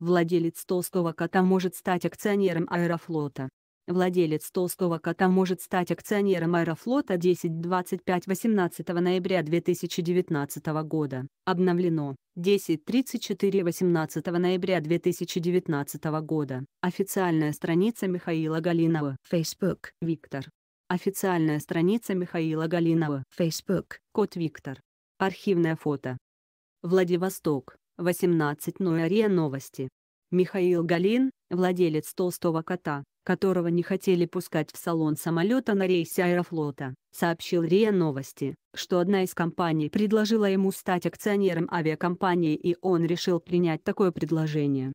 Владелец толстого кота может стать акционером Аэрофлота. Владелец толстого кота может стать акционером Аэрофлота 10.25.18 ноября 2019 года. Обновлено 10.34.18 ноября 2019 года. Официальная страница Михаила Галинова. Facebook. Виктор. Официальная страница Михаила Галинова. Facebook. Кот Виктор. Архивное фото. Владивосток. 18.00 РИА Новости. Михаил Галин, владелец толстого кота, которого не хотели пускать в салон самолета на рейсе Аэрофлота, сообщил РИА Новости, что одна из компаний предложила ему стать акционером авиакомпании и он решил принять такое предложение.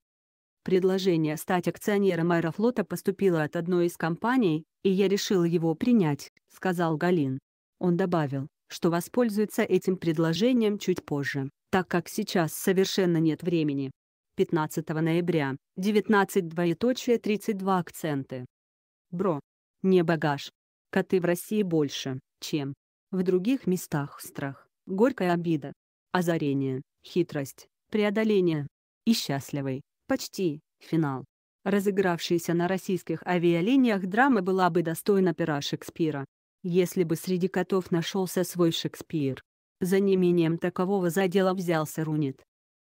Предложение стать акционером Аэрофлота поступило от одной из компаний, и я решил его принять, сказал Галин. Он добавил, что воспользуется этим предложением чуть позже, так как сейчас совершенно нет времени. 15 ноября, 19 акценты. Бро. Не багаж. Коты в России больше, чем в других местах страх, горькая обида, озарение, хитрость, преодоление и счастливый, почти, финал. Разыгравшаяся на российских авиалиниях драма была бы достойна пера Шекспира, если бы среди котов нашелся свой Шекспир. За неимением такового задела взялся Рунит.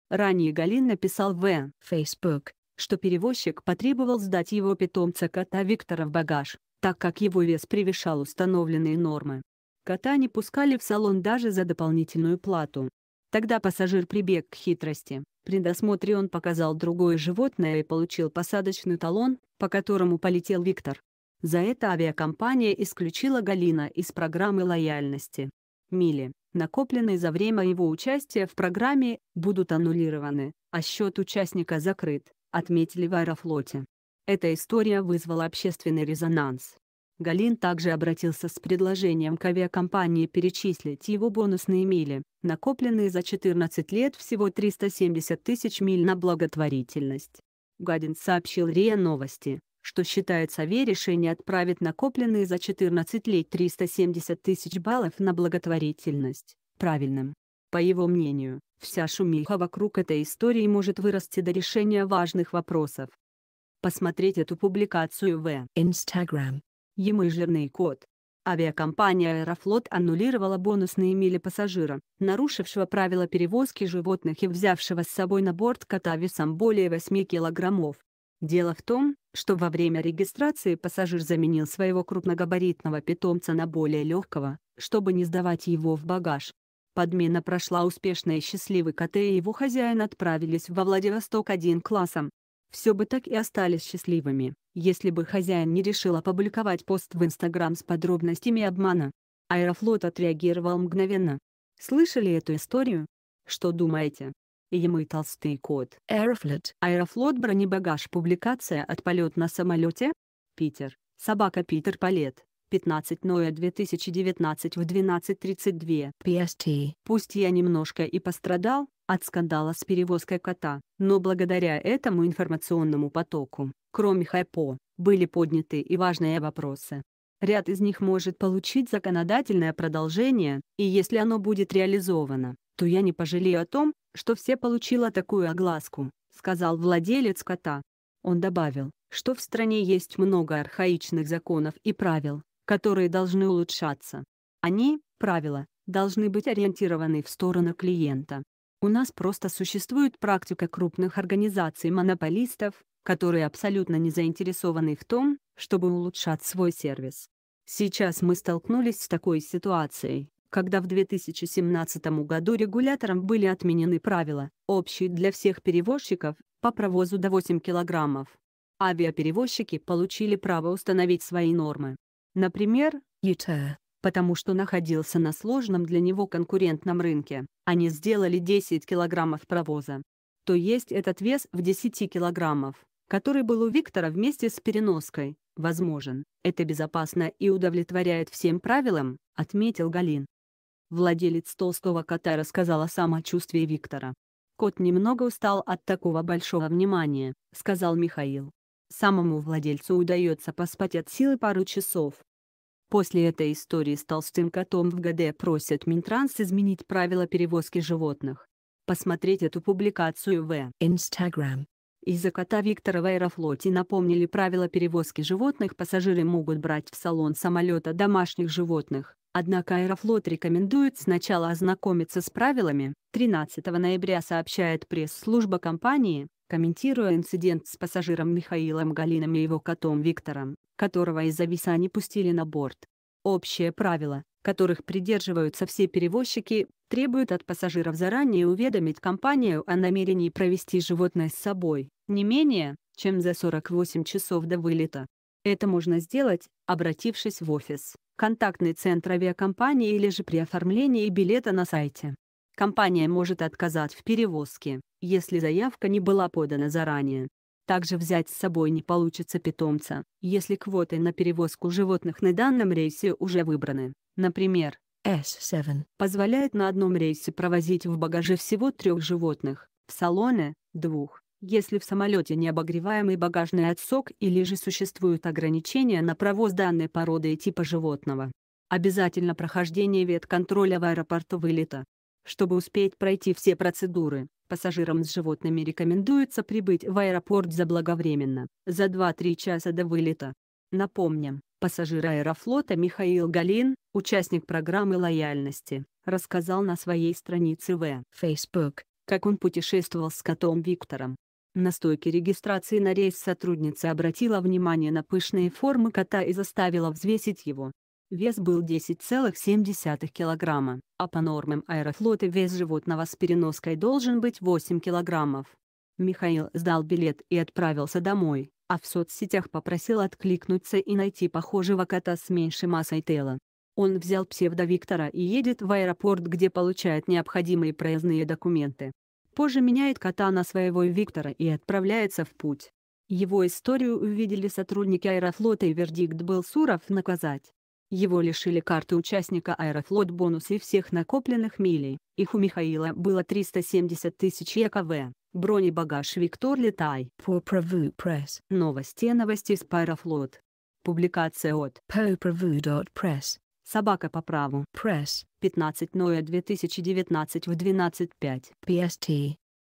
Ранее Галин написал в Facebook, что перевозчик потребовал сдать его питомца кота Виктора в багаж, так как его вес превышал установленные нормы. Кота не пускали в салон даже за дополнительную плату. Тогда пассажир прибег к хитрости. При досмотре он показал другое животное и получил посадочный талон, по которому полетел Виктор. За это авиакомпания исключила Галина из программы лояльности. Мили, накопленные за время его участия в программе, будут аннулированы, а счет участника закрыт, отметили в Аэрофлоте. Эта история вызвала общественный резонанс. Галин также обратился с предложением к авиакомпании перечислить его бонусные мили, накопленные за 14 лет всего 370 тысяч миль на благотворительность. Гадин сообщил РИА Новости что считает Саве решение отправить накопленные за 14 лет 370 тысяч баллов на благотворительность, правильным. По его мнению, вся шумиха вокруг этой истории может вырасти до решения важных вопросов. Посмотреть эту публикацию в Instagram. Ему код. Авиакомпания «Аэрофлот» аннулировала бонусные мили пассажира, нарушившего правила перевозки животных и взявшего с собой на борт кота весом более 8 килограммов. Дело в том, что во время регистрации пассажир заменил своего крупногабаритного питомца на более легкого, чтобы не сдавать его в багаж. Подмена прошла успешно и счастливый коты и его хозяин отправились во Владивосток один классом. Все бы так и остались счастливыми, если бы хозяин не решил опубликовать пост в Инстаграм с подробностями обмана. Аэрофлот отреагировал мгновенно. Слышали эту историю? Что думаете? и толстый кот. Аэрофлот. Аэрофлот бронебагаж. Публикация от полет на самолете. Питер. Собака Питер Палет. 15 ноя 2019 в 12.32 PST. Пусть я немножко и пострадал от скандала с перевозкой кота, но благодаря этому информационному потоку, кроме хайпо, были подняты и важные вопросы. Ряд из них может получить законодательное продолжение, и если оно будет реализовано, то я не пожалею о том, что все получила такую огласку», — сказал владелец кота. Он добавил, что в стране есть много архаичных законов и правил, которые должны улучшаться. Они, правила, должны быть ориентированы в сторону клиента. У нас просто существует практика крупных организаций-монополистов, которые абсолютно не заинтересованы в том, чтобы улучшать свой сервис. Сейчас мы столкнулись с такой ситуацией, когда в 2017 году регулятором были отменены правила, общие для всех перевозчиков, по провозу до 8 кг. Авиаперевозчики получили право установить свои нормы. Например, ИТ, потому что находился на сложном для него конкурентном рынке, они сделали 10 кг провоза. То есть этот вес в 10 кг, который был у Виктора вместе с переноской, возможен. Это безопасно и удовлетворяет всем правилам, отметил Галин. Владелец толстого кота рассказал о самочувствии Виктора. «Кот немного устал от такого большого внимания», — сказал Михаил. «Самому владельцу удается поспать от силы пару часов». После этой истории с толстым котом в ГД просят Минтранс изменить правила перевозки животных. Посмотреть эту публикацию в Instagram. Из-за кота Виктора в Аэрофлоте напомнили правила перевозки животных пассажиры могут брать в салон самолета домашних животных, Однако Аэрофлот рекомендует сначала ознакомиться с правилами. 13 ноября сообщает пресс-служба компании, комментируя инцидент с пассажиром Михаилом Галиным и его котом Виктором, которого из-за виса не пустили на борт. Общее правило, которых придерживаются все перевозчики, требует от пассажиров заранее уведомить компанию о намерении провести животное с собой, не менее, чем за 48 часов до вылета. Это можно сделать, обратившись в офис контактный центр авиакомпании или же при оформлении билета на сайте. Компания может отказать в перевозке, если заявка не была подана заранее. Также взять с собой не получится питомца, если квоты на перевозку животных на данном рейсе уже выбраны. Например, S7 позволяет на одном рейсе провозить в багаже всего трех животных, в салоне – двух. Если в самолете необогреваемый багажный отсек или же существуют ограничения на провоз данной породы и типа животного. Обязательно прохождение ветконтроля в аэропорту вылета. Чтобы успеть пройти все процедуры, пассажирам с животными рекомендуется прибыть в аэропорт заблаговременно, за 2-3 часа до вылета. Напомним, пассажир аэрофлота Михаил Галин, участник программы лояльности, рассказал на своей странице в Facebook, как он путешествовал с котом Виктором. На стойке регистрации на рейс сотрудница обратила внимание на пышные формы кота и заставила взвесить его. Вес был 10,7 килограмма, а по нормам аэрофлота вес животного с переноской должен быть 8 килограммов. Михаил сдал билет и отправился домой, а в соцсетях попросил откликнуться и найти похожего кота с меньшей массой тела. Он взял псевдо Виктора и едет в аэропорт, где получает необходимые проездные документы. Позже меняет кота на своего Виктора и отправляется в путь. Его историю увидели сотрудники Аэрофлота и вердикт был Суров наказать. Его лишили карты участника Аэрофлот бонус и всех накопленных милей, их у Михаила было 370 тысяч ЕКВ, брони багаж Виктор Летай. По праву пресс. Новости новости с Аэрофлот. Публикация от По праву пресс. Собака по праву. Press. 15 ноя 2019 в 12.05. PST.